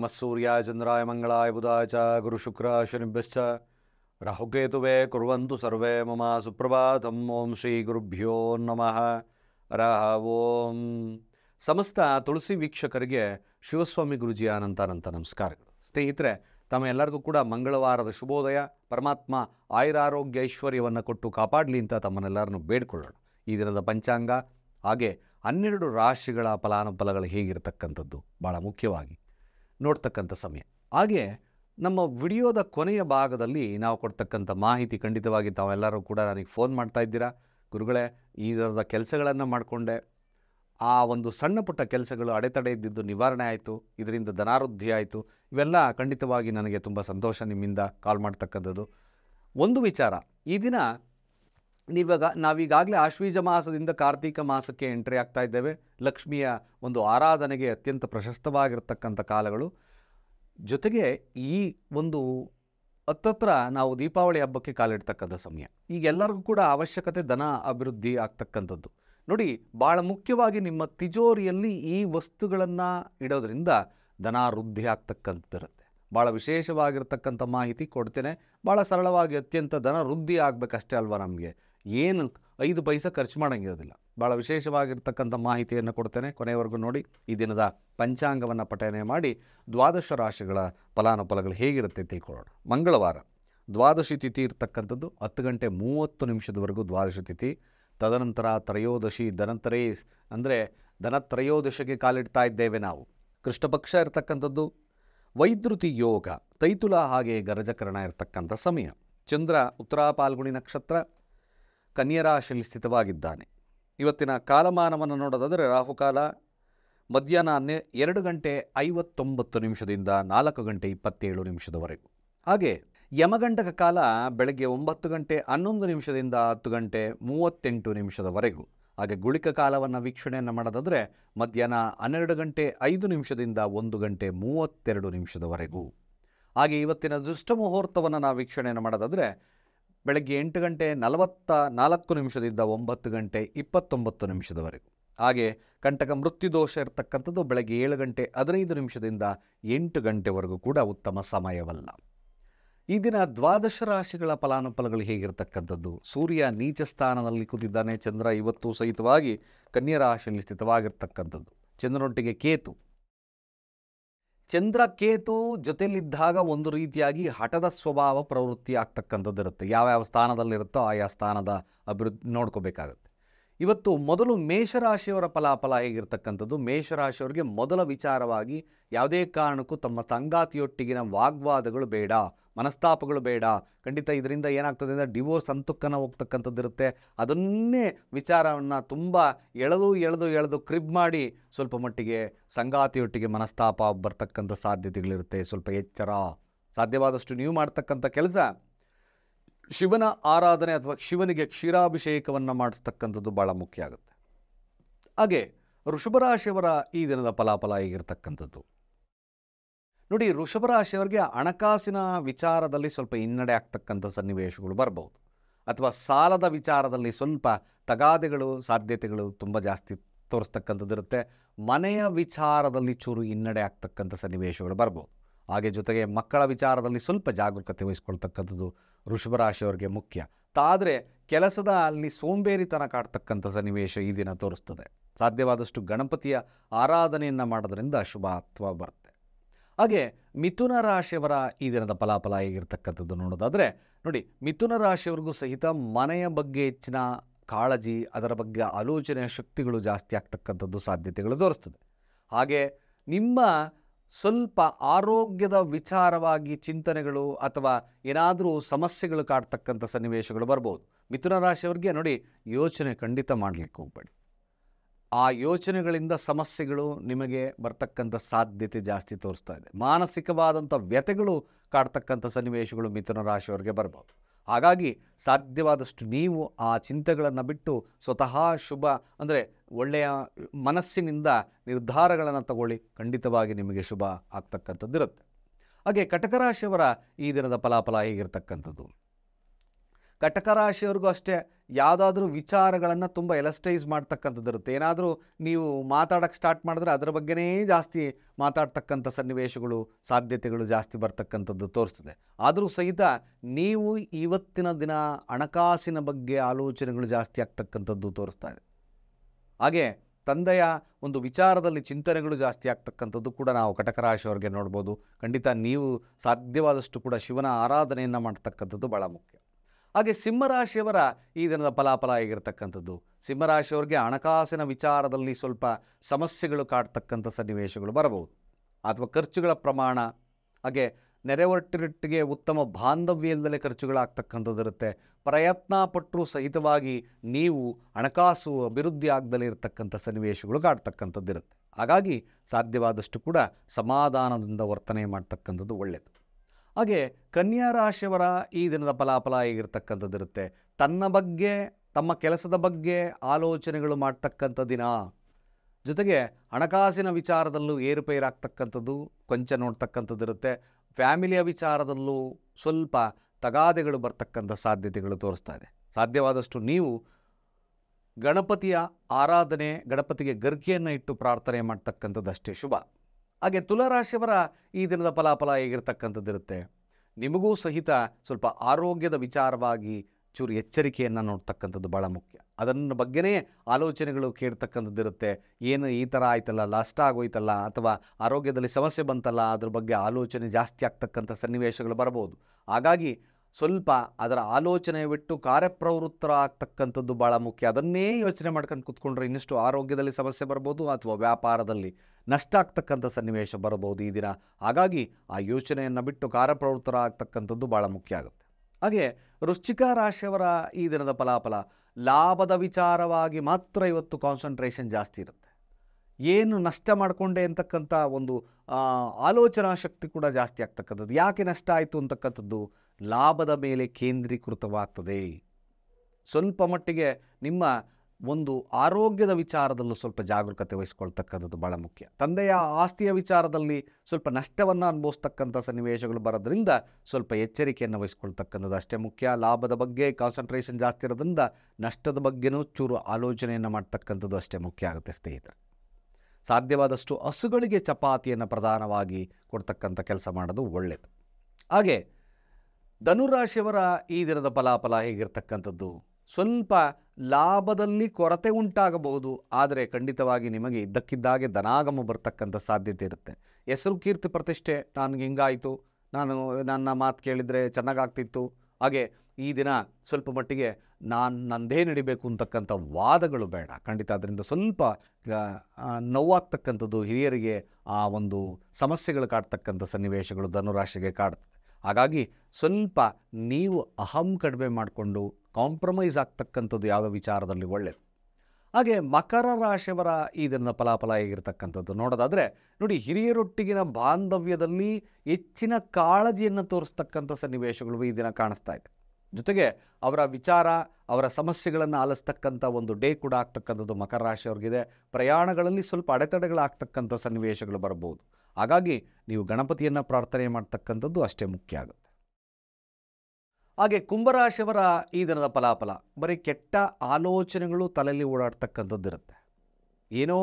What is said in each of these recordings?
ಚಂದ್ರಾಯ नमस्सूर्याय चन्द्राय ಚ ಗುರು ಶುಕ್ರ ಶನಿಭ್ಯಶ್ಚ ರಾಹುಕೇತುವೇ ಸರ್ವೇ ಸರ್ವೇ ಮಮ ಸುಪ್ರಭಾತಂ ಓಂ ಶ್ರೀ ಗುರುಭ್ಯೋ ನಮಃ ರಹ ಓಂ ಸಮಸ್ತ ತುಳಸಿ ವೀಕ್ಷಕರಿಗೆ ಶಿವಸ್ವಾಮಿ ಗುರುಜಿ ಅನಂತಾನಂತ ನಮಸ್ಕಾರಗಳು ಸ್ನೇಹಿತರೆ ಎಲ್ಲರಿಗೂ ಕೂಡ ಮಂಗಳವಾರದ ಶುಭೋದಯ ಪರಮಾತ್ಮ ಆಯುರಾರೋಗ್ಯ ಐಶ್ವರ್ಯವನ್ನು ಕೊಟ್ಟು ಕಾಪಾಡಲಿ ಅಂತ ತಮ್ಮನ್ನೆಲ್ಲರನ್ನು ಬೇಡ್ಕೊಳ್ಳೋಣ ಈ ದಿನದ ಪಂಚಾಂಗ ಹಾಗೆ ಹನ್ನೆರಡು ರಾಶಿಗಳ ಫಲಾನುಫಲಗಳು ಹೇಗಿರತಕ್ಕಂಥದ್ದು ಭಾಳ ಮುಖ್ಯವಾಗಿ ನೋಡ್ತಕ್ಕಂಥ ಸಮಯ ಹಾಗೆ ನಮ್ಮ ವಿಡಿಯೋದ ಕೊನೆಯ ಭಾಗದಲ್ಲಿ ನಾವು ಕೊಡ್ತಕ್ಕಂಥ ಮಾಹಿತಿ ಖಂಡಿತವಾಗಿ ತಾವೆಲ್ಲರೂ ಕೂಡ ನನಗೆ ಫೋನ್ ಮಾಡ್ತಾ ಇದ್ದೀರಾ ಗುರುಗಳೇ ಈ ಥರದ ಕೆಲಸಗಳನ್ನು ಮಾಡಿಕೊಂಡೆ ಆ ಒಂದು ಸಣ್ಣ ಪುಟ್ಟ ಕೆಲಸಗಳು ಅಡೆತಡೆ ಇದ್ದಿದ್ದು ನಿವಾರಣೆ ಆಯಿತು ಇದರಿಂದ ಧನಾರುದ್ಧಿ ಆಯಿತು ಇವೆಲ್ಲ ಖಂಡಿತವಾಗಿ ನನಗೆ ತುಂಬ ಸಂತೋಷ ನಿಮ್ಮಿಂದ ಕಾಲ್ ಮಾಡ್ತಕ್ಕಂಥದ್ದು ಒಂದು ವಿಚಾರ ಈ ದಿನ ನೀವಾಗ ನಾವೀಗಾಗಲೇ ಆಶ್ವೀಜ ಮಾಸದಿಂದ ಕಾರ್ತೀಕ ಮಾಸಕ್ಕೆ ಎಂಟ್ರಿ ಆಗ್ತಾ ಇದ್ದೇವೆ ಲಕ್ಷ್ಮಿಯ ಒಂದು ಆರಾಧನೆಗೆ ಅತ್ಯಂತ ಪ್ರಶಸ್ತವಾಗಿರ್ತಕ್ಕಂಥ ಕಾಲಗಳು ಜೊತೆಗೆ ಈ ಒಂದು ಹತ್ತತ್ರ ನಾವು ದೀಪಾವಳಿ ಹಬ್ಬಕ್ಕೆ ಕಾಲಿಡ್ತಕ್ಕಂಥ ಸಮಯ ಈಗ ಎಲ್ಲರಿಗೂ ಕೂಡ ಅವಶ್ಯಕತೆ ಧನ ಅಭಿವೃದ್ಧಿ ಆಗ್ತಕ್ಕಂಥದ್ದು ನೋಡಿ ಭಾಳ ಮುಖ್ಯವಾಗಿ ನಿಮ್ಮ ತಿಜೋರಿಯಲ್ಲಿ ಈ ವಸ್ತುಗಳನ್ನು ಇಡೋದ್ರಿಂದ ಧನಾವೃದ್ಧಿ ಆಗ್ತಕ್ಕಂಥದ್ದಿರುತ್ತೆ ಭಾಳ ವಿಶೇಷವಾಗಿರ್ತಕ್ಕಂಥ ಮಾಹಿತಿ ಕೊಡ್ತೇನೆ ಭಾಳ ಸರಳವಾಗಿ ಅತ್ಯಂತ ಧನ ವೃದ್ಧಿ ಆಗಬೇಕಷ್ಟೇ ಅಲ್ವಾ ನಮಗೆ ಏನು ಐದು ಪೈಸೆ ಖರ್ಚು ಮಾಡೋಂಗಿರೋದಿಲ್ಲ ಭಾಳ ವಿಶೇಷವಾಗಿರ್ತಕ್ಕಂಥ ಮಾಹಿತಿಯನ್ನು ಕೊಡ್ತೇನೆ ಕೊನೆಯವರೆಗೂ ನೋಡಿ ಈ ದಿನದ ಪಂಚಾಂಗವನ್ನು ಪಠನೆ ಮಾಡಿ ದ್ವಾದಶ ರಾಶಿಗಳ ಫಲಾನುಫಲಗಳು ಹೇಗಿರುತ್ತೆ ತಿಳ್ಕೊಳ್ಳೋಣ ಮಂಗಳವಾರ ದ್ವಾದಶಿ ತಿಥಿ ಇರತಕ್ಕಂಥದ್ದು ಹತ್ತು ಗಂಟೆ ಮೂವತ್ತು ನಿಮಿಷದವರೆಗೂ ದ್ವಾದಶಿ ತಿಥಿ ತದನಂತರ ತ್ರಯೋದಶಿ ಧನಂತರೇ ಅಂದರೆ ಧನತ್ರಯೋದಶಿಗೆ ಕಾಲಿಡ್ತಾ ಇದ್ದೇವೆ ನಾವು ಕೃಷ್ಣಪಕ್ಷ ಇರತಕ್ಕಂಥದ್ದು ವೈದ್ರುತಿ ಯೋಗ ತೈತುಲ ಹಾಗೆ ಗರಜಕರಣ ಇರತಕ್ಕಂಥ ಸಮಯ ಚಂದ್ರ ಉತ್ತರಾಪಾಲ್ಗುಣಿ ನಕ್ಷತ್ರ ಕನ್ಯರಾಶಿಯಲ್ಲಿ ಸ್ಥಿತವಾಗಿದ್ದಾನೆ ಇವತ್ತಿನ ಕಾಲಮಾನವನ್ನು ನೋಡೋದಾದರೆ ರಾಹುಕಾಲ ಮಧ್ಯಾಹ್ನ ಹನ್ನೆ ಎರಡು ಗಂಟೆ ಐವತ್ತೊಂಬತ್ತು ನಿಮಿಷದಿಂದ ನಾಲ್ಕು ಗಂಟೆ ಇಪ್ಪತ್ತೇಳು ನಿಮಿಷದವರೆಗೂ ಹಾಗೆ ಯಮಗಂಟಕ ಕಾಲ ಬೆಳಗ್ಗೆ ಒಂಬತ್ತು ಗಂಟೆ ಹನ್ನೊಂದು ನಿಮಿಷದಿಂದ ಹತ್ತು ಗಂಟೆ ಮೂವತ್ತೆಂಟು ನಿಮಿಷದವರೆಗೂ ಹಾಗೆ ಗುಳಿಕ ಕಾಲವನ್ನು ವೀಕ್ಷಣೆಯನ್ನು ಮಾಡೋದಾದರೆ ಮಧ್ಯಾಹ್ನ ಹನ್ನೆರಡು ಗಂಟೆ ಐದು ನಿಮಿಷದಿಂದ ಒಂದು ಗಂಟೆ ಮೂವತ್ತೆರಡು ನಿಮಿಷದವರೆಗೂ ಹಾಗೆ ಇವತ್ತಿನ ದುಷ್ಟ ಮುಹೂರ್ತವನ್ನು ನಾವು ವೀಕ್ಷಣೆಯನ್ನು ಮಾಡೋದಾದರೆ ಬೆಳಗ್ಗೆ ಎಂಟು ಗಂಟೆ ನಲವತ್ತ ನಾಲ್ಕು ನಿಮಿಷದಿಂದ ಒಂಬತ್ತು ಗಂಟೆ ಇಪ್ಪತ್ತೊಂಬತ್ತು ನಿಮಿಷದವರೆಗೂ ಹಾಗೆ ಕಂಟಕ ಮೃತ್ಯುದೋಷ ಇರತಕ್ಕಂಥದ್ದು ಬೆಳಗ್ಗೆ ಏಳು ಗಂಟೆ ಹದಿನೈದು ನಿಮಿಷದಿಂದ ಎಂಟು ಗಂಟೆವರೆಗೂ ಕೂಡ ಉತ್ತಮ ಸಮಯವಲ್ಲ ಈ ದಿನ ದ್ವಾದಶ ರಾಶಿಗಳ ಫಲಾನುಫಲಗಳು ಹೇಗಿರತಕ್ಕಂಥದ್ದು ಸೂರ್ಯ ನೀಚ ಸ್ಥಾನದಲ್ಲಿ ಕೂತಿದ್ದಾನೆ ಚಂದ್ರ ಇವತ್ತು ಸಹಿತವಾಗಿ ಕನ್ಯಾ ರಾಶಿಯಲ್ಲಿ ಸ್ಥಿತವಾಗಿರ್ತಕ್ಕಂಥದ್ದು ಚಂದ್ರನೊಟ್ಟಿಗೆ ಕೇತು ಚಂದ್ರ ಕೇತು ಜೊತೆಲಿದ್ದಾಗ ಒಂದು ರೀತಿಯಾಗಿ ಹಠದ ಸ್ವಭಾವ ಪ್ರವೃತ್ತಿ ಆಗ್ತಕ್ಕಂಥದ್ದು ಇರುತ್ತೆ ಯಾವ್ಯಾವ ಸ್ಥಾನದಲ್ಲಿರುತ್ತೋ ಆಯಾ ಸ್ಥಾನದ ಅಭಿವೃದ್ಧಿ ನೋಡ್ಕೋಬೇಕಾಗತ್ತೆ ಇವತ್ತು ಮೊದಲು ಮೇಷರಾಶಿಯವರ ಫಲಾಫಲ ಹೇಗಿರ್ತಕ್ಕಂಥದ್ದು ಮೇಷರಾಶಿಯವರಿಗೆ ಮೊದಲ ವಿಚಾರವಾಗಿ ಯಾವುದೇ ಕಾರಣಕ್ಕೂ ತಮ್ಮ ಸಂಗಾತಿಯೊಟ್ಟಿಗಿನ ವಾಗ್ವಾದಗಳು ಬೇಡ ಮನಸ್ತಾಪಗಳು ಬೇಡ ಖಂಡಿತ ಇದರಿಂದ ಏನಾಗ್ತದೆ ಅಂದರೆ ಡಿವೋರ್ಸ್ ಅಂತಕ್ಕನ ಹೋಗ್ತಕ್ಕಂಥದ್ದಿರುತ್ತೆ ಅದನ್ನೇ ವಿಚಾರವನ್ನು ತುಂಬ ಎಳೆದು ಎಳೆದು ಎಳೆದು ಕ್ರಿಬ್ ಮಾಡಿ ಸ್ವಲ್ಪ ಮಟ್ಟಿಗೆ ಸಂಗಾತಿಯೊಟ್ಟಿಗೆ ಮನಸ್ತಾಪ ಬರ್ತಕ್ಕಂಥ ಸಾಧ್ಯತೆಗಳಿರುತ್ತೆ ಸ್ವಲ್ಪ ಎಚ್ಚರ ಸಾಧ್ಯವಾದಷ್ಟು ನೀವು ಮಾಡ್ತಕ್ಕಂಥ ಕೆಲಸ ಶಿವನ ಆರಾಧನೆ ಅಥವಾ ಶಿವನಿಗೆ ಕ್ಷೀರಾಭಿಷೇಕವನ್ನು ಮಾಡಿಸ್ತಕ್ಕಂಥದ್ದು ಭಾಳ ಮುಖ್ಯ ಆಗುತ್ತೆ ಹಾಗೆ ಋಷಭರಾಶಿಯವರ ಈ ದಿನದ ಫಲಾಫಲ ಹೇಗಿರ್ತಕ್ಕಂಥದ್ದು ನೋಡಿ ರಾಶಿಯವರಿಗೆ ಹಣಕಾಸಿನ ವಿಚಾರದಲ್ಲಿ ಸ್ವಲ್ಪ ಹಿನ್ನಡೆ ಆಗ್ತಕ್ಕಂಥ ಸನ್ನಿವೇಶಗಳು ಬರಬಹುದು ಅಥವಾ ಸಾಲದ ವಿಚಾರದಲ್ಲಿ ಸ್ವಲ್ಪ ತಗಾದೆಗಳು ಸಾಧ್ಯತೆಗಳು ತುಂಬ ಜಾಸ್ತಿ ತೋರಿಸ್ತಕ್ಕಂಥದ್ದಿರುತ್ತೆ ಮನೆಯ ವಿಚಾರದಲ್ಲಿ ಚೂರು ಹಿನ್ನಡೆ ಆಗ್ತಕ್ಕಂಥ ಸನ್ನಿವೇಶಗಳು ಬರ್ಬೋದು ಹಾಗೆ ಜೊತೆಗೆ ಮಕ್ಕಳ ವಿಚಾರದಲ್ಲಿ ಸ್ವಲ್ಪ ಜಾಗರೂಕತೆ ವಹಿಸ್ಕೊಳ್ತಕ್ಕಂಥದ್ದು ರಾಶಿಯವರಿಗೆ ಮುಖ್ಯ ತಾದರೆ ಕೆಲಸದ ಅಲ್ಲಿ ಸೋಂಬೇರಿತನ ಕಾಡ್ತಕ್ಕಂಥ ಸನ್ನಿವೇಶ ಈ ದಿನ ತೋರಿಸ್ತದೆ ಸಾಧ್ಯವಾದಷ್ಟು ಗಣಪತಿಯ ಆರಾಧನೆಯನ್ನು ಮಾಡೋದರಿಂದ ಶುಭ ಅಥವಾ ಬರ್ತದೆ ಹಾಗೆ ಮಿಥುನ ರಾಶಿಯವರ ಈ ದಿನದ ಫಲಾಫಲ ಹೇಗಿರ್ತಕ್ಕಂಥದ್ದು ನೋಡೋದಾದರೆ ನೋಡಿ ಮಿಥುನ ರಾಶಿಯವರಿಗೂ ಸಹಿತ ಮನೆಯ ಬಗ್ಗೆ ಹೆಚ್ಚಿನ ಕಾಳಜಿ ಅದರ ಬಗ್ಗೆ ಆಲೋಚನೆಯ ಶಕ್ತಿಗಳು ಜಾಸ್ತಿ ಆಗ್ತಕ್ಕಂಥದ್ದು ಸಾಧ್ಯತೆಗಳು ತೋರಿಸ್ತದೆ ಹಾಗೆ ನಿಮ್ಮ ಸ್ವಲ್ಪ ಆರೋಗ್ಯದ ವಿಚಾರವಾಗಿ ಚಿಂತನೆಗಳು ಅಥವಾ ಏನಾದರೂ ಸಮಸ್ಯೆಗಳು ಕಾಡ್ತಕ್ಕಂಥ ಸನ್ನಿವೇಶಗಳು ಬರ್ಬೋದು ಮಿಥುನ ರಾಶಿಯವರಿಗೆ ನೋಡಿ ಯೋಚನೆ ಖಂಡಿತ ಮಾಡಲಿಕ್ಕೆ ಹೋಗಬೇಡಿ ಆ ಯೋಚನೆಗಳಿಂದ ಸಮಸ್ಯೆಗಳು ನಿಮಗೆ ಬರ್ತಕ್ಕಂಥ ಸಾಧ್ಯತೆ ಜಾಸ್ತಿ ತೋರಿಸ್ತಾ ಇದೆ ಮಾನಸಿಕವಾದಂಥ ವ್ಯತೆಗಳು ಕಾಡ್ತಕ್ಕಂಥ ಸನ್ನಿವೇಶಗಳು ಮಿಥುನ ರಾಶಿಯವರಿಗೆ ಬರ್ಬೋದು ಹಾಗಾಗಿ ಸಾಧ್ಯವಾದಷ್ಟು ನೀವು ಆ ಚಿಂತೆಗಳನ್ನು ಬಿಟ್ಟು ಸ್ವತಃ ಶುಭ ಅಂದರೆ ಒಳ್ಳೆಯ ಮನಸ್ಸಿನಿಂದ ನಿರ್ಧಾರಗಳನ್ನು ತಗೊಳ್ಳಿ ಖಂಡಿತವಾಗಿ ನಿಮಗೆ ಶುಭ ಆಗ್ತಕ್ಕಂಥದ್ದಿರುತ್ತೆ ಹಾಗೆ ಕಟಕರಾಶಿಯವರ ಈ ದಿನದ ಫಲಾಫಲ ಹೇಗಿರ್ತಕ್ಕಂಥದ್ದು ಕಟಕ ರಾಶಿಯವ್ರಿಗೂ ಅಷ್ಟೇ ಯಾವುದಾದ್ರೂ ವಿಚಾರಗಳನ್ನು ತುಂಬ ಎಲಸ್ಟೈಸ್ ಮಾಡ್ತಕ್ಕಂಥದ್ದು ಇರುತ್ತೆ ಏನಾದರೂ ನೀವು ಮಾತಾಡೋಕ್ಕೆ ಸ್ಟಾರ್ಟ್ ಮಾಡಿದ್ರೆ ಅದರ ಬಗ್ಗೆನೇ ಜಾಸ್ತಿ ಮಾತಾಡ್ತಕ್ಕಂಥ ಸನ್ನಿವೇಶಗಳು ಸಾಧ್ಯತೆಗಳು ಜಾಸ್ತಿ ಬರ್ತಕ್ಕಂಥದ್ದು ತೋರಿಸ್ತದೆ ಆದರೂ ಸಹಿತ ನೀವು ಇವತ್ತಿನ ದಿನ ಹಣಕಾಸಿನ ಬಗ್ಗೆ ಆಲೋಚನೆಗಳು ಜಾಸ್ತಿ ಆಗ್ತಕ್ಕಂಥದ್ದು ತೋರಿಸ್ತಾ ಇದೆ ಹಾಗೆ ತಂದೆಯ ಒಂದು ವಿಚಾರದಲ್ಲಿ ಚಿಂತನೆಗಳು ಜಾಸ್ತಿ ಆಗ್ತಕ್ಕಂಥದ್ದು ಕೂಡ ನಾವು ಕಟಕರಾಶಿಯವರಿಗೆ ನೋಡ್ಬೋದು ಖಂಡಿತ ನೀವು ಸಾಧ್ಯವಾದಷ್ಟು ಕೂಡ ಶಿವನ ಆರಾಧನೆಯನ್ನು ಮಾಡ್ತಕ್ಕಂಥದ್ದು ಭಾಳ ಮುಖ್ಯ ಹಾಗೆ ಸಿಂಹರಾಶಿಯವರ ಈ ದಿನದ ಫಲಾಫಲ ಆಗಿರ್ತಕ್ಕಂಥದ್ದು ಸಿಂಹರಾಶಿಯವರಿಗೆ ಹಣಕಾಸಿನ ವಿಚಾರದಲ್ಲಿ ಸ್ವಲ್ಪ ಸಮಸ್ಯೆಗಳು ಕಾಡ್ತಕ್ಕಂಥ ಸನ್ನಿವೇಶಗಳು ಬರಬಹುದು ಅಥವಾ ಖರ್ಚುಗಳ ಪ್ರಮಾಣ ಹಾಗೆ ನೆರೆಹೊರಟಿರಟ್ಟಿಗೆ ಉತ್ತಮ ಬಾಂಧವ್ಯದಲ್ಲೇ ಖರ್ಚುಗಳಾಗ್ತಕ್ಕಂಥದ್ದಿರುತ್ತೆ ಪ್ರಯತ್ನ ಪಟ್ಟರೂ ಸಹಿತವಾಗಿ ನೀವು ಹಣಕಾಸು ಅಭಿವೃದ್ಧಿ ಆಗದಲ್ಲಿ ಇರತಕ್ಕಂಥ ಸನ್ನಿವೇಶಗಳು ಕಾಡ್ತಕ್ಕಂಥದ್ದಿರುತ್ತೆ ಹಾಗಾಗಿ ಸಾಧ್ಯವಾದಷ್ಟು ಕೂಡ ಸಮಾಧಾನದಿಂದ ವರ್ತನೆ ಮಾಡ್ತಕ್ಕಂಥದ್ದು ಒಳ್ಳೆಯದು ಹಾಗೆ ಕನ್ಯಾ ರಾಶಿಯವರ ಈ ದಿನದ ಫಲಾಫಲ ಹೇಗಿರ್ತಕ್ಕಂಥದ್ದಿರುತ್ತೆ ತನ್ನ ಬಗ್ಗೆ ತಮ್ಮ ಕೆಲಸದ ಬಗ್ಗೆ ಆಲೋಚನೆಗಳು ಮಾಡ್ತಕ್ಕಂಥ ದಿನ ಜೊತೆಗೆ ಹಣಕಾಸಿನ ವಿಚಾರದಲ್ಲೂ ಏರುಪೇರಾಗ್ತಕ್ಕಂಥದ್ದು ಕೊಂಚ ನೋಡ್ತಕ್ಕಂಥದ್ದಿರುತ್ತೆ ಫ್ಯಾಮಿಲಿಯ ವಿಚಾರದಲ್ಲೂ ಸ್ವಲ್ಪ ತಗಾದೆಗಳು ಬರ್ತಕ್ಕಂಥ ಸಾಧ್ಯತೆಗಳು ತೋರಿಸ್ತಾ ಇದೆ ಸಾಧ್ಯವಾದಷ್ಟು ನೀವು ಗಣಪತಿಯ ಆರಾಧನೆ ಗಣಪತಿಗೆ ಗರ್ಕಿಯನ್ನು ಇಟ್ಟು ಪ್ರಾರ್ಥನೆ ಮಾಡ್ತಕ್ಕಂಥದ್ದು ಅಷ್ಟೇ ಶುಭ ಹಾಗೆ ತುಲಾರಾಶಿಯವರ ಈ ದಿನದ ಫಲಾಫಲ ಹೇಗಿರ್ತಕ್ಕಂಥದ್ದಿರುತ್ತೆ ನಿಮಗೂ ಸಹಿತ ಸ್ವಲ್ಪ ಆರೋಗ್ಯದ ವಿಚಾರವಾಗಿ ಚೂರು ಎಚ್ಚರಿಕೆಯನ್ನು ನೋಡ್ತಕ್ಕಂಥದ್ದು ಭಾಳ ಮುಖ್ಯ ಅದನ್ನ ಬಗ್ಗೆನೇ ಆಲೋಚನೆಗಳು ಕೇಳ್ತಕ್ಕಂಥದ್ದಿರುತ್ತೆ ಏನು ಈ ಥರ ಆಯ್ತಲ್ಲ ಲಾಸ್ಟ್ ಆಗೋಯ್ತಲ್ಲ ಅಥವಾ ಆರೋಗ್ಯದಲ್ಲಿ ಸಮಸ್ಯೆ ಬಂತಲ್ಲ ಅದ್ರ ಬಗ್ಗೆ ಆಲೋಚನೆ ಜಾಸ್ತಿ ಆಗ್ತಕ್ಕಂಥ ಸನ್ನಿವೇಶಗಳು ಬರಬಹುದು ಹಾಗಾಗಿ ಸ್ವಲ್ಪ ಅದರ ಆಲೋಚನೆ ಬಿಟ್ಟು ಕಾರ್ಯಪ್ರವೃತ್ತರ ಆಗ್ತಕ್ಕಂಥದ್ದು ಭಾಳ ಮುಖ್ಯ ಅದನ್ನೇ ಯೋಚನೆ ಮಾಡ್ಕೊಂಡು ಕೂತ್ಕೊಂಡ್ರೆ ಇನ್ನಷ್ಟು ಆರೋಗ್ಯದಲ್ಲಿ ಸಮಸ್ಯೆ ಬರ್ಬೋದು ಅಥವಾ ವ್ಯಾಪಾರದಲ್ಲಿ ನಷ್ಟ ಆಗ್ತಕ್ಕಂಥ ಸನ್ನಿವೇಶ ಬರಬಹುದು ಈ ದಿನ ಹಾಗಾಗಿ ಆ ಯೋಚನೆಯನ್ನು ಬಿಟ್ಟು ಕಾರ್ಯಪ್ರವೃತ್ತರ ಆಗ್ತಕ್ಕಂಥದ್ದು ಭಾಳ ಮುಖ್ಯ ಆಗುತ್ತೆ ಹಾಗೆ ವೃಶ್ಚಿಕ ರಾಶಿಯವರ ಈ ದಿನದ ಫಲಾಫಲ ಲಾಭದ ವಿಚಾರವಾಗಿ ಮಾತ್ರ ಇವತ್ತು ಕಾನ್ಸಂಟ್ರೇಷನ್ ಜಾಸ್ತಿ ಇರುತ್ತೆ ಏನು ನಷ್ಟ ಮಾಡಿಕೊಂಡೆ ಅಂತಕ್ಕಂಥ ಒಂದು ಆಲೋಚನಾ ಶಕ್ತಿ ಕೂಡ ಜಾಸ್ತಿ ಆಗ್ತಕ್ಕಂಥದ್ದು ಯಾಕೆ ನಷ್ಟ ಆಯಿತು ಅಂತಕ್ಕಂಥದ್ದು ಲಾಭದ ಮೇಲೆ ಕೇಂದ್ರೀಕೃತವಾಗ್ತದೆ ಸ್ವಲ್ಪ ಮಟ್ಟಿಗೆ ನಿಮ್ಮ ಒಂದು ಆರೋಗ್ಯದ ವಿಚಾರದಲ್ಲೂ ಸ್ವಲ್ಪ ಜಾಗರೂಕತೆ ವಹಿಸ್ಕೊಳ್ತಕ್ಕಂಥದ್ದು ಭಾಳ ಮುಖ್ಯ ತಂದೆಯ ಆಸ್ತಿಯ ವಿಚಾರದಲ್ಲಿ ಸ್ವಲ್ಪ ನಷ್ಟವನ್ನು ಅನುಭವಿಸ್ತಕ್ಕಂಥ ಸನ್ನಿವೇಶಗಳು ಬರೋದ್ರಿಂದ ಸ್ವಲ್ಪ ಎಚ್ಚರಿಕೆಯನ್ನು ವಹಿಸ್ಕೊಳ್ತಕ್ಕಂಥದ್ದು ಅಷ್ಟೇ ಮುಖ್ಯ ಲಾಭದ ಬಗ್ಗೆ ಕಾನ್ಸಂಟ್ರೇಷನ್ ಜಾಸ್ತಿ ಇರೋದ್ರಿಂದ ನಷ್ಟದ ಬಗ್ಗೆನೂ ಚೂರು ಆಲೋಚನೆಯನ್ನು ಮಾಡ್ತಕ್ಕಂಥದ್ದು ಅಷ್ಟೇ ಮುಖ್ಯ ಆಗುತ್ತೆ ಸ್ನೇಹಿತರೆ ಸಾಧ್ಯವಾದಷ್ಟು ಹಸುಗಳಿಗೆ ಚಪಾತಿಯನ್ನು ಪ್ರಧಾನವಾಗಿ ಕೊಡ್ತಕ್ಕಂಥ ಕೆಲಸ ಮಾಡೋದು ಒಳ್ಳೆಯದು ಹಾಗೆ ಧನುರಾಶಿಯವರ ಈ ದಿನದ ಫಲಾಫಲ ಹೇಗಿರ್ತಕ್ಕಂಥದ್ದು ಸ್ವಲ್ಪ ಲಾಭದಲ್ಲಿ ಕೊರತೆ ಉಂಟಾಗಬಹುದು ಆದರೆ ಖಂಡಿತವಾಗಿ ನಿಮಗೆ ಇದ್ದಕ್ಕಿದ್ದಾಗೆ ಧನಾಗಮ ಬರ್ತಕ್ಕಂಥ ಸಾಧ್ಯತೆ ಇರುತ್ತೆ ಹೆಸರು ಕೀರ್ತಿ ಪ್ರತಿಷ್ಠೆ ನನಗೆ ಹಿಂಗಾಯಿತು ನಾನು ನನ್ನ ಮಾತು ಕೇಳಿದರೆ ಚೆನ್ನಾಗಾಗ್ತಿತ್ತು ಹಾಗೆ ಈ ದಿನ ಸ್ವಲ್ಪ ಮಟ್ಟಿಗೆ ನಾನು ನಂದೇ ನಡಿಬೇಕು ಅಂತಕ್ಕಂಥ ವಾದಗಳು ಬೇಡ ಖಂಡಿತ ಅದರಿಂದ ಸ್ವಲ್ಪ ನೋವಾಗ್ತಕ್ಕಂಥದ್ದು ಹಿರಿಯರಿಗೆ ಆ ಒಂದು ಸಮಸ್ಯೆಗಳು ಕಾಡ್ತಕ್ಕಂಥ ಸನ್ನಿವೇಶಗಳು ಧನುರಾಶಿಗೆ ಕಾಡ್ತು ಹಾಗಾಗಿ ಸ್ವಲ್ಪ ನೀವು ಅಹಂ ಕಡಿಮೆ ಮಾಡಿಕೊಂಡು ಕಾಂಪ್ರಮೈಸ್ ಆಗ್ತಕ್ಕಂಥದ್ದು ಯಾವ ವಿಚಾರದಲ್ಲಿ ಒಳ್ಳೆಯದು ಹಾಗೆ ಮಕರ ರಾಶಿಯವರ ಇದನ್ನು ಫಲಾಫಲ ಹೇಗಿರ್ತಕ್ಕಂಥದ್ದು ನೋಡೋದಾದರೆ ನೋಡಿ ಹಿರಿಯರೊಟ್ಟಿಗಿನ ಬಾಂಧವ್ಯದಲ್ಲಿ ಹೆಚ್ಚಿನ ಕಾಳಜಿಯನ್ನು ತೋರಿಸ್ತಕ್ಕಂಥ ಸನ್ನಿವೇಶಗಳು ಈ ದಿನ ಕಾಣಿಸ್ತಾ ಇದೆ ಜೊತೆಗೆ ಅವರ ವಿಚಾರ ಅವರ ಸಮಸ್ಯೆಗಳನ್ನು ಆಲಿಸ್ತಕ್ಕಂಥ ಒಂದು ಡೇ ಕೂಡ ಆಗ್ತಕ್ಕಂಥದ್ದು ಮಕರ ರಾಶಿಯವ್ರಿಗಿದೆ ಪ್ರಯಾಣಗಳಲ್ಲಿ ಸ್ವಲ್ಪ ಅಡೆತಡೆಗಳಾಗ್ತಕ್ಕಂಥ ಸನ್ನಿವೇಶಗಳು ಬರಬಹುದು ಹಾಗಾಗಿ ನೀವು ಗಣಪತಿಯನ್ನು ಪ್ರಾರ್ಥನೆ ಮಾಡ್ತಕ್ಕಂಥದ್ದು ಅಷ್ಟೇ ಮುಖ್ಯ ಆಗುತ್ತೆ ಹಾಗೆ ಕುಂಭರಾಶಿಯವರ ಈ ದಿನದ ಫಲಾಫಲ ಬರೀ ಕೆಟ್ಟ ಆಲೋಚನೆಗಳು ತಲೆಯಲ್ಲಿ ಓಡಾಡ್ತಕ್ಕಂಥದ್ದಿರುತ್ತೆ ಏನೋ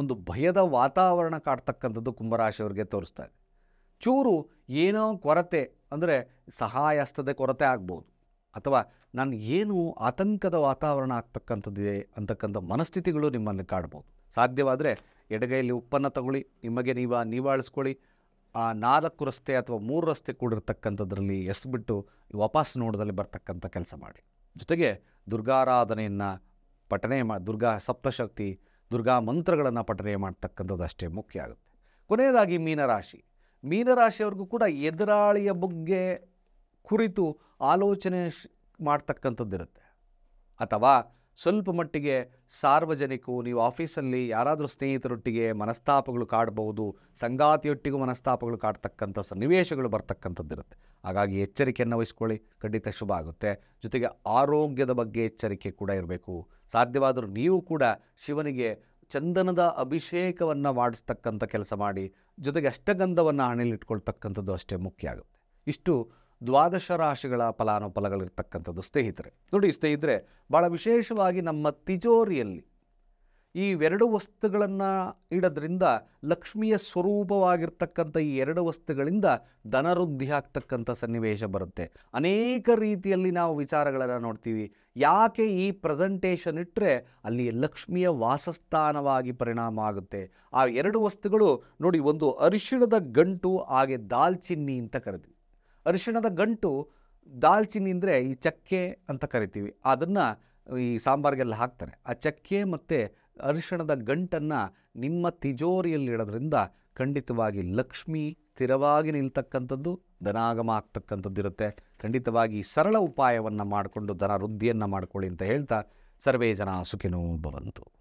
ಒಂದು ಭಯದ ವಾತಾವರಣ ಕಾಡ್ತಕ್ಕಂಥದ್ದು ಕುಂಭರಾಶಿಯವರಿಗೆ ತೋರಿಸ್ತಾ ಇದೆ ಚೂರು ಏನೋ ಕೊರತೆ ಅಂದರೆ ಹಸ್ತದ ಕೊರತೆ ಆಗ್ಬೋದು ಅಥವಾ ಏನು ಆತಂಕದ ವಾತಾವರಣ ಆಗ್ತಕ್ಕಂಥದ್ದಿದೆ ಅಂತಕ್ಕಂಥ ಮನಸ್ಥಿತಿಗಳು ನಿಮ್ಮನ್ನು ಕಾಡ್ಬೋದು ಸಾಧ್ಯವಾದರೆ ಎಡಗೈಯಲ್ಲಿ ಉಪ್ಪನ್ನು ತಗೊಳ್ಳಿ ನಿಮಗೆ ನೀವು ನೀವಾಳಿಸ್ಕೊಳ್ಳಿ ಆ ನಾಲ್ಕು ರಸ್ತೆ ಅಥವಾ ಮೂರು ರಸ್ತೆ ಕೂಡಿರ್ತಕ್ಕಂಥದ್ರಲ್ಲಿ ಎಸ್ಬಿಟ್ಟು ವಾಪಸ್ ನೋಡದಲ್ಲಿ ಬರ್ತಕ್ಕಂಥ ಕೆಲಸ ಮಾಡಿ ಜೊತೆಗೆ ದುರ್ಗಾರಾಧನೆಯನ್ನು ಪಠನೆ ಮಾ ದುರ್ಗಾ ಸಪ್ತಶಕ್ತಿ ದುರ್ಗಾ ಮಂತ್ರಗಳನ್ನು ಪಠನೆ ಮಾಡ್ತಕ್ಕಂಥದ್ದು ಅಷ್ಟೇ ಮುಖ್ಯ ಆಗುತ್ತೆ ಕೊನೆಯದಾಗಿ ಮೀನರಾಶಿ ಮೀನರಾಶಿಯವ್ರಿಗೂ ಕೂಡ ಎದುರಾಳಿಯ ಬಗ್ಗೆ ಕುರಿತು ಆಲೋಚನೆ ಮಾಡ್ತಕ್ಕಂಥದ್ದಿರುತ್ತೆ ಅಥವಾ ಸ್ವಲ್ಪ ಮಟ್ಟಿಗೆ ಸಾರ್ವಜನಿಕರು ನೀವು ಆಫೀಸಲ್ಲಿ ಯಾರಾದರೂ ಸ್ನೇಹಿತರೊಟ್ಟಿಗೆ ಮನಸ್ತಾಪಗಳು ಕಾಡಬಹುದು ಸಂಗಾತಿಯೊಟ್ಟಿಗೂ ಮನಸ್ತಾಪಗಳು ಕಾಡ್ತಕ್ಕಂಥ ಸನ್ನಿವೇಶಗಳು ಬರ್ತಕ್ಕಂಥದ್ದಿರುತ್ತೆ ಹಾಗಾಗಿ ಎಚ್ಚರಿಕೆಯನ್ನು ವಹಿಸ್ಕೊಳ್ಳಿ ಖಂಡಿತ ಶುಭ ಆಗುತ್ತೆ ಜೊತೆಗೆ ಆರೋಗ್ಯದ ಬಗ್ಗೆ ಎಚ್ಚರಿಕೆ ಕೂಡ ಇರಬೇಕು ಸಾಧ್ಯವಾದರೂ ನೀವು ಕೂಡ ಶಿವನಿಗೆ ಚಂದನದ ಅಭಿಷೇಕವನ್ನು ಮಾಡಿಸ್ತಕ್ಕಂಥ ಕೆಲಸ ಮಾಡಿ ಜೊತೆಗೆ ಅಷ್ಟಗಂಧವನ್ನು ಹಣೆಯಲ್ಲಿಟ್ಕೊಳ್ತಕ್ಕಂಥದ್ದು ಅಷ್ಟೇ ಮುಖ್ಯ ಆಗುತ್ತೆ ಇಷ್ಟು ದ್ವಾದಶ ರಾಶಿಗಳ ಫಲಾನುಫಲಗಳಿರ್ತಕ್ಕಂಥದ್ದು ಸ್ನೇಹಿತರೆ ನೋಡಿ ಸ್ನೇಹಿತರೆ ಭಾಳ ವಿಶೇಷವಾಗಿ ನಮ್ಮ ತಿಜೋರಿಯಲ್ಲಿ ಈ ಎರಡು ವಸ್ತುಗಳನ್ನು ಇಡೋದ್ರಿಂದ ಲಕ್ಷ್ಮಿಯ ಸ್ವರೂಪವಾಗಿರ್ತಕ್ಕಂಥ ಈ ಎರಡು ವಸ್ತುಗಳಿಂದ ಧನವೃದ್ಧಿ ಆಗ್ತಕ್ಕಂಥ ಸನ್ನಿವೇಶ ಬರುತ್ತೆ ಅನೇಕ ರೀತಿಯಲ್ಲಿ ನಾವು ವಿಚಾರಗಳನ್ನು ನೋಡ್ತೀವಿ ಯಾಕೆ ಈ ಪ್ರೆಸೆಂಟೇಷನ್ ಇಟ್ಟರೆ ಅಲ್ಲಿ ಲಕ್ಷ್ಮಿಯ ವಾಸಸ್ಥಾನವಾಗಿ ಪರಿಣಾಮ ಆಗುತ್ತೆ ಆ ಎರಡು ವಸ್ತುಗಳು ನೋಡಿ ಒಂದು ಅರಿಶಿಣದ ಗಂಟು ಹಾಗೆ ದಾಲ್ಚಿನ್ನಿ ಅಂತ ಕರೆದ್ವಿ ಅರಿಶಿಣದ ಗಂಟು ದಾಲ್ಚಿನ್ನಿ ಅಂದರೆ ಈ ಚಕ್ಕೆ ಅಂತ ಕರಿತೀವಿ ಅದನ್ನು ಈ ಸಾಂಬಾರಿಗೆಲ್ಲ ಹಾಕ್ತಾರೆ ಆ ಚಕ್ಕೆ ಮತ್ತು ಅರಿಶಿಣದ ಗಂಟನ್ನು ನಿಮ್ಮ ತಿಜೋರಿಯಲ್ಲಿ ಇಡೋದ್ರಿಂದ ಖಂಡಿತವಾಗಿ ಲಕ್ಷ್ಮಿ ಸ್ಥಿರವಾಗಿ ನಿಲ್ತಕ್ಕಂಥದ್ದು ಧನಾಗಮ ಆಗ್ತಕ್ಕಂಥದ್ದು ಇರುತ್ತೆ ಖಂಡಿತವಾಗಿ ಸರಳ ಉಪಾಯವನ್ನು ಮಾಡಿಕೊಂಡು ಧನ ವೃದ್ಧಿಯನ್ನು ಮಾಡ್ಕೊಳ್ಳಿ ಅಂತ ಹೇಳ್ತಾ ಸರ್ವೇ ಜನ ಸುಖಿನೋ ಭವಂತು